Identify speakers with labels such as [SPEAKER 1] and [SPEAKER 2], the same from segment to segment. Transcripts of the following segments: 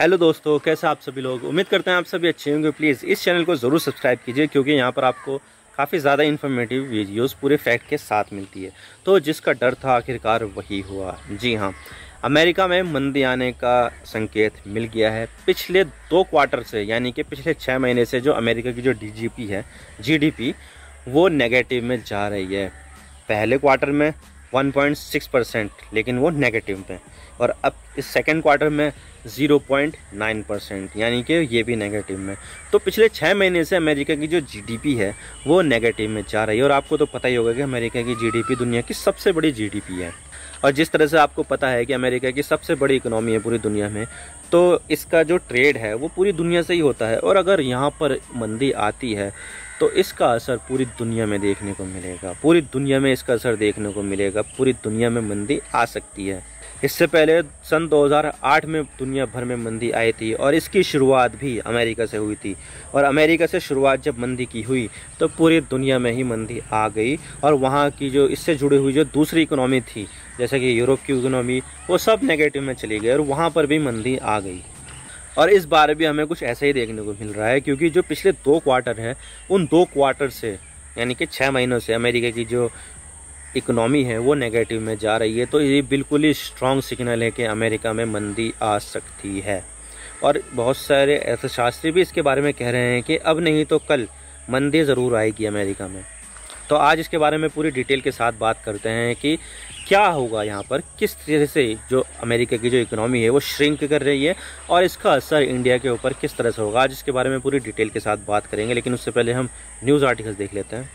[SPEAKER 1] hello दोस्तों कैसे आप सभी लोग उम्मीद करते हैं आप सभी अच्छे होंगे प्लीज़ इस चैनल को ज़रूर सब्सक्राइब कीजिए क्योंकि यहाँ पर आपको काफ़ी ज़्यादा इन्फॉर्मेटिव वीडियोस पूरे फैक्ट के साथ मिलती है तो जिसका डर था आखिरकार वही हुआ जी हाँ अमेरिका में मंदी आने का संकेत मिल गया है पिछले दो क्वार्टर से यानी कि पिछले छः महीने से जो अमेरिका की जो डी है जी वो नेगेटिव में जा रही है पहले क्वार्टर में 1.6 परसेंट लेकिन वो नेगेटिव में और अब इस सेकेंड क्वार्टर में 0.9 परसेंट यानी कि ये भी नेगेटिव में तो पिछले छः महीने से अमेरिका की जो जीडीपी है वो नेगेटिव में जा रही है और आपको तो पता ही होगा कि अमेरिका की जीडीपी दुनिया की सबसे बड़ी जीडीपी है और जिस तरह से आपको पता है कि अमेरिका की सबसे बड़ी इकनॉमी है पूरी दुनिया में तो इसका जो ट्रेड है वो पूरी दुनिया से ही होता है और अगर यहाँ पर मंदी आती है तो इसका असर पूरी दुनिया में देखने को मिलेगा पूरी दुनिया में इसका असर देखने को मिलेगा पूरी दुनिया में मंदी आ सकती है इससे पहले सन 2008 में दुनिया भर में मंदी आई थी और इसकी शुरुआत भी अमेरिका से हुई थी और अमेरिका से शुरुआत जब मंदी की हुई तो पूरी दुनिया में ही मंदी आ गई और वहाँ की जो इससे जुड़ी हुई जो दूसरी इकोनॉमी थी जैसे कि यूरोप की इकोनॉमी वो सब नेगेटिव में चली गई और वहाँ पर भी मंदी आ गई और इस बार भी हमें कुछ ऐसा ही देखने को मिल रहा है क्योंकि जो पिछले दो क्वार्टर हैं उन दो क्वार्टर से यानी कि छः महीनों से अमेरिका की जो इकनॉमी है वो नेगेटिव में जा रही है तो ये बिल्कुल ही स्ट्रॉन्ग सिग्नल है कि अमेरिका में मंदी आ सकती है और बहुत सारे अर्थशास्त्री भी इसके बारे में कह रहे हैं कि अब नहीं तो कल मंदी ज़रूर आएगी अमेरिका में तो आज इसके बारे में पूरी डिटेल के साथ बात करते हैं कि क्या होगा यहाँ पर किस तरह से जो अमेरिका की जो इकोनॉमी है वो श्रिंक कर रही है और इसका असर इंडिया के ऊपर किस तरह से होगा आज इसके बारे में पूरी डिटेल के साथ बात करेंगे लेकिन उससे पहले हम न्यूज़ आर्टिकल्स देख लेते हैं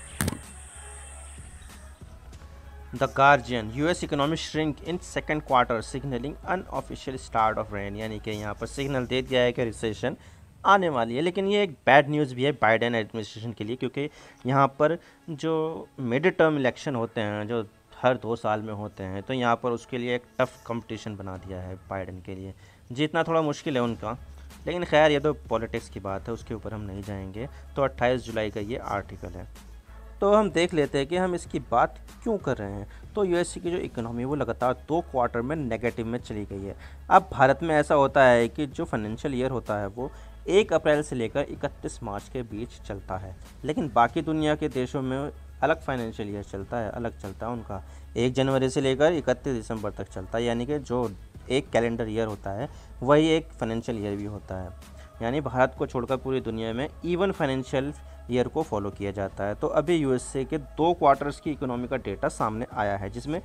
[SPEAKER 1] the Guardian US economic shrink in second quarter signalling unofficial start of रेन यानी कि यहाँ पर सिग्नल दे दिया है कि रिसेशन आने वाली है लेकिन ये एक बैड न्यूज़ भी है बाइडेन एडमिनिस्ट्रेशन के लिए क्योंकि यहाँ पर जो मिड टर्म इलेक्शन होते हैं जो हर दो साल में होते हैं तो यहाँ पर उसके लिए एक टफ़ कंपटीशन बना दिया है बाइडन के लिए जीतना थोड़ा मुश्किल है उनका लेकिन खैर ये तो पॉलिटिक्स की बात है उसके ऊपर हम नहीं जाएंगे तो 28 जुलाई का ये आर्टिकल है तो हम देख लेते हैं कि हम इसकी बात क्यों कर रहे हैं तो यूएसए की जो इकोनॉमी वो लगातार दो क्वार्टर में नेगेटिव में चली गई है अब भारत में ऐसा होता है कि जो फाइनेंशियल ईयर होता है वो एक अप्रैल से लेकर इकतीस मार्च के बीच चलता है लेकिन बाकी दुनिया के देशों में अलग फाइनेंशियल ईयर चलता है अलग चलता है उनका एक जनवरी से लेकर इकतीस दिसंबर तक चलता है यानी कि जो एक कैलेंडर ईयर होता है वही एक फाइनेंशियल ईयर भी होता है यानी भारत को छोड़कर पूरी दुनिया में इवन फाइनेंशियल ईयर को फॉलो किया जाता है तो अभी यूएसए के दो क्वार्टर्स की इकोनॉमी का डेटा सामने आया है जिसमें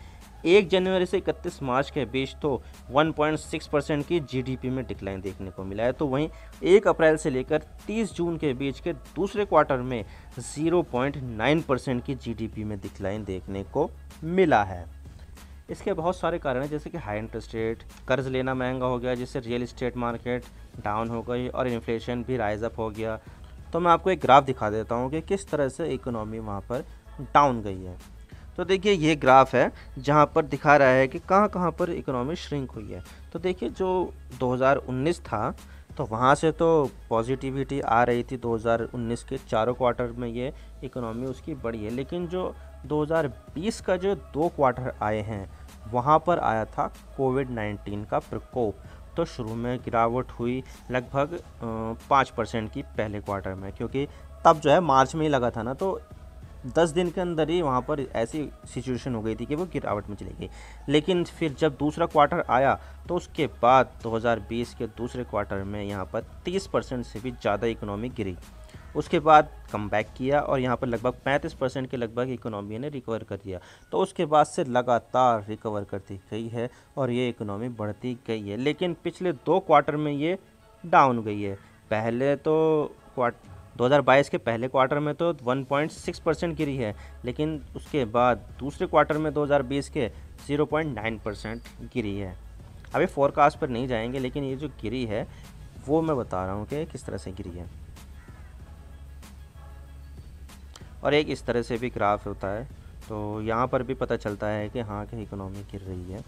[SPEAKER 1] एक जनवरी से इकतीस मार्च के बीच तो 1.6 परसेंट की जीडीपी में डिक्लाइन देखने को मिला है तो वहीं एक अप्रैल से लेकर 30 जून के बीच के दूसरे क्वार्टर में 0.9 परसेंट की जीडीपी में डिक्लाइन देखने को मिला है इसके बहुत सारे कारण हैं जैसे कि हाई इंटरेस्ट रेट कर्ज लेना महंगा हो गया जिससे रियल इस्टेट मार्केट डाउन हो गई और इन्फ्लेशन भी राइज अप हो गया तो मैं आपको एक ग्राफ दिखा देता हूँ कि किस तरह से इकोनॉमी वहाँ पर डाउन गई है तो देखिए ये ग्राफ है जहाँ पर दिखा रहा है कि कहाँ कहाँ पर इकोनॉमी श्रिंक हुई है तो देखिए जो 2019 था तो वहाँ से तो पॉजिटिविटी आ रही थी 2019 के चारों क्वार्टर में ये इकोनॉमी उसकी बढ़ी है लेकिन जो 2020 का जो दो क्वार्टर आए हैं वहाँ पर आया था कोविड 19 का प्रकोप तो शुरू में गिरावट हुई लगभग पाँच परसेंट की पहले क्वार्टर में क्योंकि तब जो है मार्च में ही लगा था ना तो दस दिन के अंदर ही वहाँ पर ऐसी सिचुएशन हो गई थी कि वो गिरावट में चली गई लेकिन फिर जब दूसरा क्वार्टर आया तो उसके बाद 2020 के दूसरे क्वार्टर में यहाँ पर 30 परसेंट से भी ज़्यादा इकोनॉमी गिरी उसके बाद कम बैक किया और यहाँ पर लगभग 35 परसेंट के लगभग इकोनॉमी ने रिकवर कर दिया तो उसके बाद से लगातार रिकवर करती गई है और ये इकोनॉमी बढ़ती गई है लेकिन पिछले दो क्वार्टर में ये डाउन गई है पहले तो क्वार्ट 2022 के पहले क्वार्टर में तो 1.6 परसेंट गिरी है लेकिन उसके बाद दूसरे क्वार्टर में 2020 के 0.9 परसेंट गिरी है अभी फोरकास्ट पर नहीं जाएंगे लेकिन ये जो गिरी है वो मैं बता रहा हूँ कि किस तरह से गिरी है और एक इस तरह से भी ग्राफ होता है तो यहाँ पर भी पता चलता है कि हाँ कि इकोनॉमी गिर रही है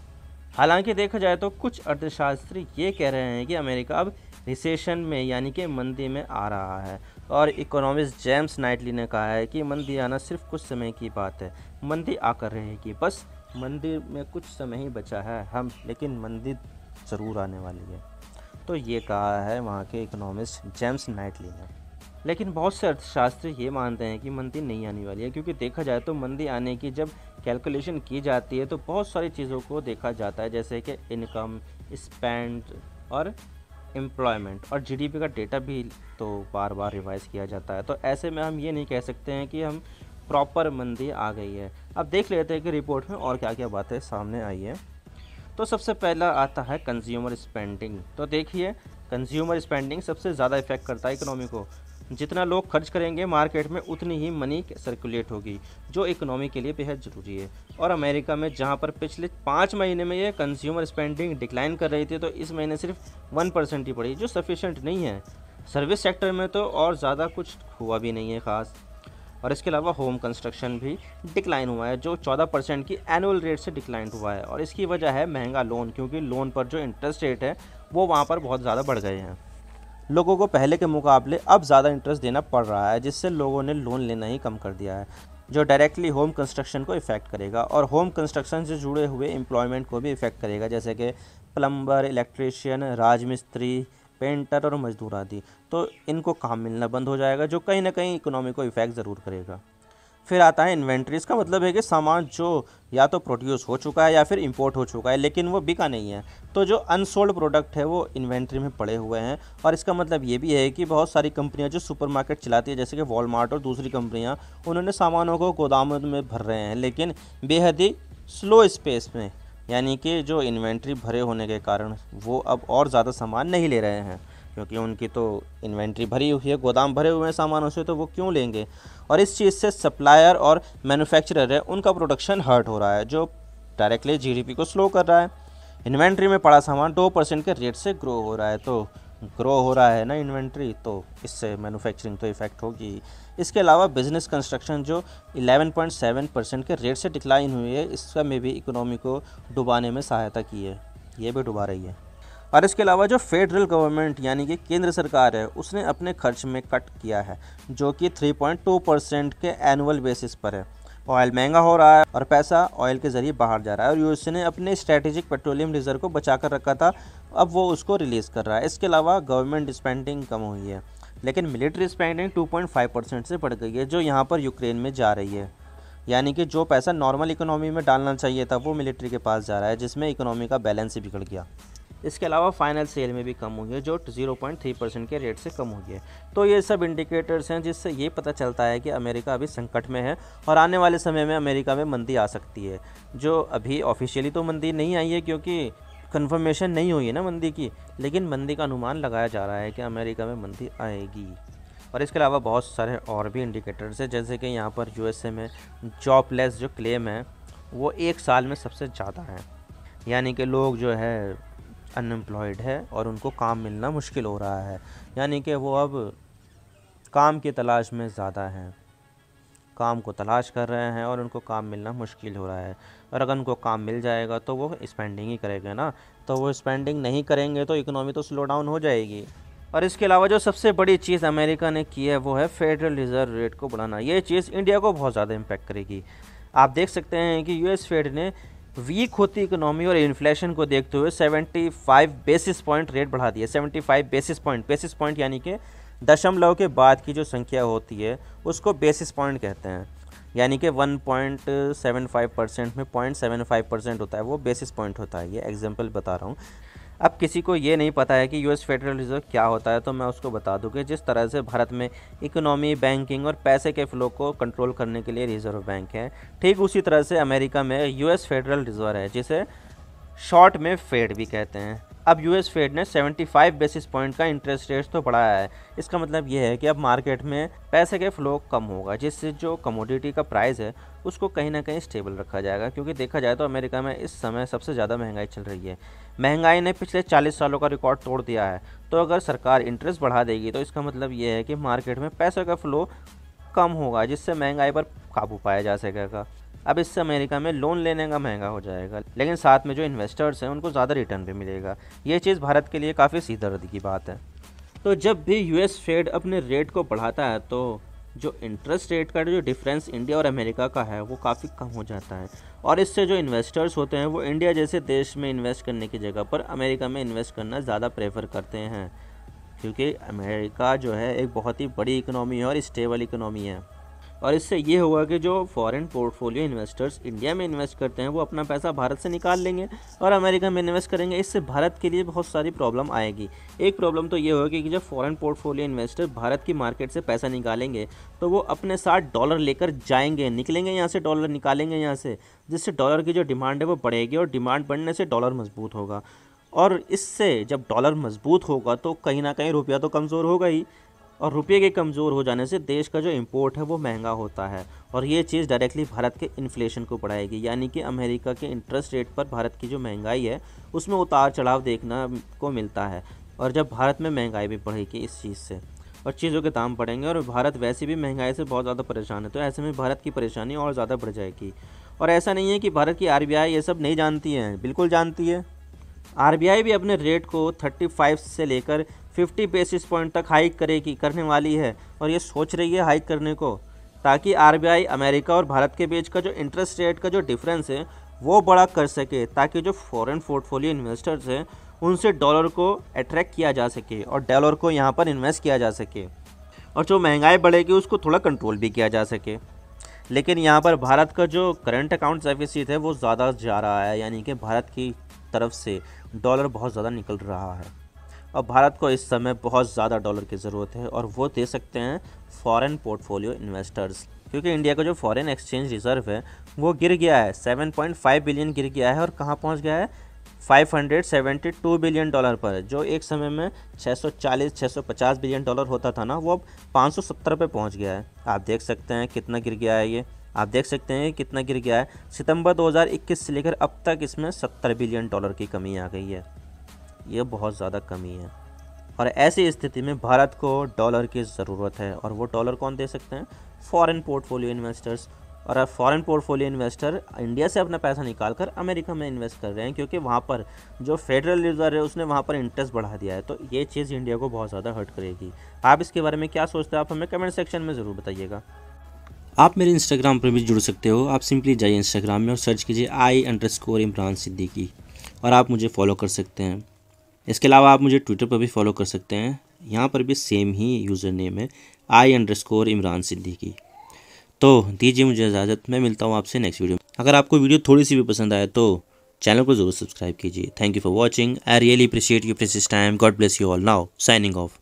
[SPEAKER 1] हालांकि देखा जाए तो कुछ अर्थशास्त्री ये कह रहे हैं कि अमेरिका अब रिसेशन में यानी कि मंदी में आ रहा है और इकोनॉमिस्ट जेम्स नाइटली ने कहा है कि मंदी आना सिर्फ कुछ समय की बात है मंदी आकर रहेगी बस मंदी में कुछ समय ही बचा है हम लेकिन मंदी ज़रूर आने वाली है तो ये कहा है वहाँ के इकोनॉमिस्ट जेम्स नाइटली ने लेकिन बहुत से अर्थशास्त्री ये मानते हैं कि मंदी नहीं आने वाली है क्योंकि देखा जाए तो मंदी आने की जब कैलकुलेशन की जाती है तो बहुत सारी चीज़ों को देखा जाता है जैसे कि इनकम स्पेंड और एम्प्लॉयमेंट और जीडीपी का डेटा भी तो बार बार रिवाइज किया जाता है तो ऐसे में हम ये नहीं कह सकते हैं कि हम प्रॉपर मंदी आ गई है अब देख लेते हैं कि रिपोर्ट में और क्या क्या बातें सामने आई है तो सबसे पहला आता है कंज्यूमर स्पेंडिंग तो देखिए कंज्यूमर स्पेंडिंग सबसे ज़्यादा इफेक्ट करता है इकोनॉमी को जितना लोग खर्च करेंगे मार्केट में उतनी ही मनी सर्कुलेट होगी जो इकोनॉमी के लिए बेहद ज़रूरी है और अमेरिका में जहाँ पर पिछले पाँच महीने में ये कंज्यूमर स्पेंडिंग डिक्लाइन कर रही थी तो इस महीने सिर्फ वन परसेंट ही पड़ी जो सफिशेंट नहीं है सर्विस सेक्टर में तो और ज़्यादा कुछ हुआ भी नहीं है ख़ास और इसके अलावा होम कंस्ट्रक्शन भी डिक्लाइन हुआ है जो 14 परसेंट की एनुअल रेट से डिक्लाइन हुआ है और इसकी वजह है महंगा लोन क्योंकि लोन पर जो इंटरेस्ट रेट है वो वहाँ पर बहुत ज़्यादा बढ़ गए हैं लोगों को पहले के मुकाबले अब ज़्यादा इंटरेस्ट देना पड़ रहा है जिससे लोगों ने लोन लेना ही कम कर दिया है जो डायरेक्टली होम कंस्ट्रक्शन को इफ़ेक्ट करेगा और होम कंस्ट्रक्शन से जुड़े हुए एम्प्लॉयमेंट को भी इफ़ेक्ट करेगा जैसे कि प्लम्बर इलेक्ट्रीशियन राजमिस्त्री पेंटर और मजदूर आदि तो इनको काम मिलना बंद हो जाएगा जो कहीं ना कहीं इकोनॉमी को इफ़ेक्ट ज़रूर करेगा फिर आता है इन्वेंट्री इसका मतलब है कि सामान जो या तो प्रोड्यूस हो चुका है या फिर इंपोर्ट हो चुका है लेकिन वो बिका नहीं है तो जो अनसोल्ड प्रोडक्ट है वो इन्वेंट्री में पड़े हुए हैं और इसका मतलब ये भी है कि बहुत सारी कंपनियां जो सुपरमार्केट चलाती है जैसे कि वॉलमार्ट और दूसरी कंपनियां उन्होंने सामानों को गोदाम में भर रहे हैं लेकिन बेहद ही स्लो स्पेस में यानी कि जो इन्वेंट्री भरे होने के कारण वो अब और ज़्यादा सामान नहीं ले रहे हैं क्योंकि उनकी तो इन्वेंट्री भरी हुई है गोदाम भरे हुए हैं सामानों से तो वो क्यों लेंगे और इस चीज़ से सप्लायर और मैन्युफैक्चरर है उनका प्रोडक्शन हर्ट हो रहा है जो डायरेक्टली जीडीपी को स्लो कर रहा है इन्वेंट्री में पड़ा सामान दो परसेंट के रेट से ग्रो हो रहा है तो ग्रो हो रहा है ना इन्वेंट्री तो इससे मैनुफैक्चरिंग तो इफेक्ट होगी इसके अलावा बिजनेस कंस्ट्रक्शन जो 11.7 परसेंट के रेट से डिक्लाइन हुई है इसका में भी इकोनॉमी को डुबाने में सहायता की है ये भी डुबा रही है और इसके अलावा जो फेडरल गवर्नमेंट यानी कि केंद्र सरकार है उसने अपने खर्च में कट किया है जो कि 3.2 परसेंट के एनुअल बेसिस पर है ऑयल महंगा हो रहा है और पैसा ऑयल के ज़रिए बाहर जा रहा है और यूएसए ने अपने स्ट्रैटेजिक पेट्रोलियम रिजर्व को बचा कर रखा था अब वो उसको रिलीज़ कर रहा है इसके अलावा गवर्नमेंट स्पेंडिंग कम हुई है लेकिन मिलिट्री स्पेंडिंग 2.5 परसेंट से बढ़ गई है जो यहाँ पर यूक्रेन में जा रही है यानी कि जो पैसा नॉर्मल इकोनॉमी में डालना चाहिए था वो मिलिट्री के पास जा रहा है जिसमें इकोनॉमी का बैलेंस ही बिगड़ गया इसके अलावा फाइनल सेल में भी कम हुई है जो 0.3 परसेंट के रेट से कम हुई है तो ये सब इंडिकेटर्स हैं जिससे ये पता चलता है कि अमेरिका अभी संकट में है और आने वाले समय में अमेरिका में मंदी आ सकती है जो अभी ऑफिशियली तो मंदी नहीं आई है क्योंकि कन्फर्मेशन नहीं हुई है ना मंदी की लेकिन मंदी का अनुमान लगाया जा रहा है कि अमेरिका में मंदी आएगी और इसके अलावा बहुत सारे और भी इंडिकेटर्स हैं जैसे कि यहाँ पर यू में जॉबलेस जो क्लेम है वो एक साल में सबसे ज़्यादा है यानी कि लोग जो है अनएम्प्लॉयड है और उनको काम मिलना मुश्किल हो रहा है यानी कि वो अब काम की तलाश में ज़्यादा हैं काम को तलाश कर रहे हैं और उनको काम मिलना मुश्किल हो रहा है और अगर उनको काम मिल जाएगा तो वो स्पेंडिंग ही करेंगे ना तो वो स्पेंडिंग नहीं करेंगे तो इकोनॉमी तो स्लो डाउन हो जाएगी और इसके अलावा जो सबसे बड़ी चीज़ अमेरिका ने की है वो है फेडरल रिज़र्व रेट को बढ़ाना ये चीज़ इंडिया को बहुत ज़्यादा इम्पेक्ट करेगी आप देख सकते हैं कि यूएस फेड ने वीक होती इकोनॉमी और इन्फ्लेशन को देखते हुए 75 बेसिस पॉइंट रेट बढ़ा दिया 75 बेसिस पॉइंट बेसिस पॉइंट यानी कि दशमलव के बाद की जो संख्या होती है उसको बेसिस पॉइंट कहते हैं यानी कि 1.75 परसेंट में 0.75 परसेंट होता है वो बेसिस पॉइंट होता है ये एग्जांपल बता रहा हूँ अब किसी को ये नहीं पता है कि यूएस फेडरल रिजर्व क्या होता है तो मैं उसको बता दूँ कि जिस तरह से भारत में इकोनॉमी बैंकिंग और पैसे के फ्लो को कंट्रोल करने के लिए रिजर्व बैंक है ठीक उसी तरह से अमेरिका में यूएस फेडरल रिजर्व है जिसे शॉर्ट में फेड भी कहते हैं अब यूएस फेड ने 75 बेसिस पॉइंट का इंटरेस्ट रेट तो बढ़ाया है इसका मतलब यह है कि अब मार्केट में पैसे के फ्लो कम होगा जिससे जो कमोडिटी का प्राइस है उसको कहीं ना कहीं स्टेबल रखा जाएगा क्योंकि देखा जाए तो अमेरिका में इस समय सबसे ज़्यादा महंगाई चल रही है महंगाई ने पिछले 40 सालों का रिकॉर्ड तोड़ दिया है तो अगर सरकार इंटरेस्ट बढ़ा देगी तो इसका मतलब ये है कि मार्केट में पैसे का फ्लो कम होगा जिससे महंगाई पर काबू पाया जा सकेगा अब इससे अमेरिका में लोन लेने का महंगा हो जाएगा लेकिन साथ में जो इन्वेस्टर्स हैं उनको ज़्यादा रिटर्न भी मिलेगा ये चीज़ भारत के लिए काफ़ी सीधा दर्द की बात है तो जब भी यूएस फेड अपने रेट को बढ़ाता है तो जो इंटरेस्ट रेट का जो डिफरेंस इंडिया और अमेरिका का है वो काफ़ी कम हो जाता है और इससे जो इन्वेस्टर्स होते हैं वो इंडिया जैसे देश में इन्वेस्ट करने की जगह पर अमेरिका में इन्वेस्ट करना ज़्यादा प्रेफर करते हैं क्योंकि अमेरिका जो है एक बहुत ही बड़ी इकनॉमी है और स्टेबल इकनॉमी है और इससे ये होगा कि जो फॉरेन पोर्टफोलियो इन्वेस्टर्स इंडिया में इन्वेस्ट करते हैं वो अपना पैसा भारत से निकाल लेंगे और अमेरिका में इन्वेस्ट करेंगे इससे भारत के लिए बहुत सारी प्रॉब्लम आएगी एक प्रॉब्लम तो ये होगी कि जब फॉरेन पोर्टफोलियो इन्वेस्टर भारत की मार्केट से पैसा निकालेंगे तो वो अपने साथ डॉलर लेकर जाएंगे निकलेंगे यहाँ से डॉलर निकालेंगे यहाँ से जिससे डॉलर की जो डिमांड है वो बढ़ेगी और डिमांड बढ़ने से डॉलर मजबूत होगा और इससे जब डॉलर मजबूत होगा तो कहीं ना कहीं रुपया तो कमज़ोर होगा ही और रुपये के कमज़ोर हो जाने से देश का जो इम्पोर्ट है वो महंगा होता है और ये चीज़ डायरेक्टली भारत के इन्फ्लेशन को बढ़ाएगी यानी कि अमेरिका के इंटरेस्ट रेट पर भारत की जो महंगाई है उसमें उतार चढ़ाव देखना को मिलता है और जब भारत में महंगाई भी बढ़ेगी इस चीज़ से और चीज़ों के दाम बढ़ेंगे और भारत वैसे भी महंगाई से बहुत ज़्यादा परेशान है तो ऐसे में भारत की परेशानी और ज़्यादा बढ़ जाएगी और ऐसा नहीं है कि भारत की आर ये सब नहीं जानती है बिल्कुल जानती है आर भी अपने रेट को 35 से लेकर फिफ्टी बेसिस पॉइंट तक हाइक करेगी करने वाली है और ये सोच रही है हाइक करने को ताकि आर अमेरिका और भारत के बीच का जो इंटरेस्ट रेट का जो डिफरेंस है वो बड़ा कर सके ताकि जो फॉरेन पोर्टफोलियो इन्वेस्टर्स हैं उनसे डॉलर को अट्रैक्ट किया जा सके और डॉलर को यहाँ पर इन्वेस्ट किया जा सके और जो महंगाई बढ़ेगी उसको थोड़ा कंट्रोल भी किया जा सके लेकिन यहाँ पर भारत का जो करंट अकाउंट डेफिसिट है वो ज़्यादा जा रहा है यानी कि भारत की तरफ से डॉलर बहुत ज़्यादा निकल रहा है अब भारत को इस समय बहुत ज़्यादा डॉलर की ज़रूरत है और वो दे सकते हैं फॉरेन पोर्टफोलियो इन्वेस्टर्स क्योंकि इंडिया का जो फॉरेन एक्सचेंज रिजर्व है वो गिर गया है 7.5 बिलियन गिर गया है और कहाँ पहुँच गया है 572 बिलियन डॉलर पर जो एक समय में 640 650 बिलियन डॉलर होता था ना वो अब सत्तर पर पहुंच गया है आप देख सकते हैं कितना गिर गया है ये आप देख सकते हैं कितना गिर गया है सितंबर 2021 से लेकर अब तक इसमें 70 बिलियन डॉलर की कमी आ गई है ये बहुत ज़्यादा कमी है और ऐसी स्थिति में भारत को डॉलर की ज़रूरत है और वो डॉलर कौन दे सकते हैं फॉरेन पोर्टफोलियो इन्वेस्टर्स और फॉरेन पोर्टफोलियो इन्वेस्टर इंडिया से अपना पैसा निकाल कर अमेरिका में इन्वेस्ट कर रहे हैं क्योंकि वहाँ पर जो फेडरल रिजर्व है उसने वहाँ पर इंटरेस्ट बढ़ा दिया है तो ये चीज़ इंडिया को बहुत ज़्यादा हर्ट करेगी आप इसके बारे में क्या सोचते हैं आप हमें कमेंट सेक्शन में ज़रूर बताइएगा आप मेरे इंस्टाग्राम पर भी जुड़ सकते हो आप सिंपली जाइए इंस्टाग्राम में और सर्च कीजिए I underscore Imran Siddiqui और आप मुझे फॉलो कर सकते हैं इसके अलावा आप मुझे ट्विटर पर भी फॉलो कर सकते हैं यहाँ पर भी सेम ही यूज़र नेम है I underscore Imran Siddiqui तो दीजिए मुझे इजाज़त मैं मिलता हूँ आपसे नेक्स्ट वीडियो अगर आपको वीडियो थोड़ी सी भी पसंद आए तो चैनल को जरूर सब्सक्राइब कीजिए thank you for watching I really appreciate you press time God bless you all now signing of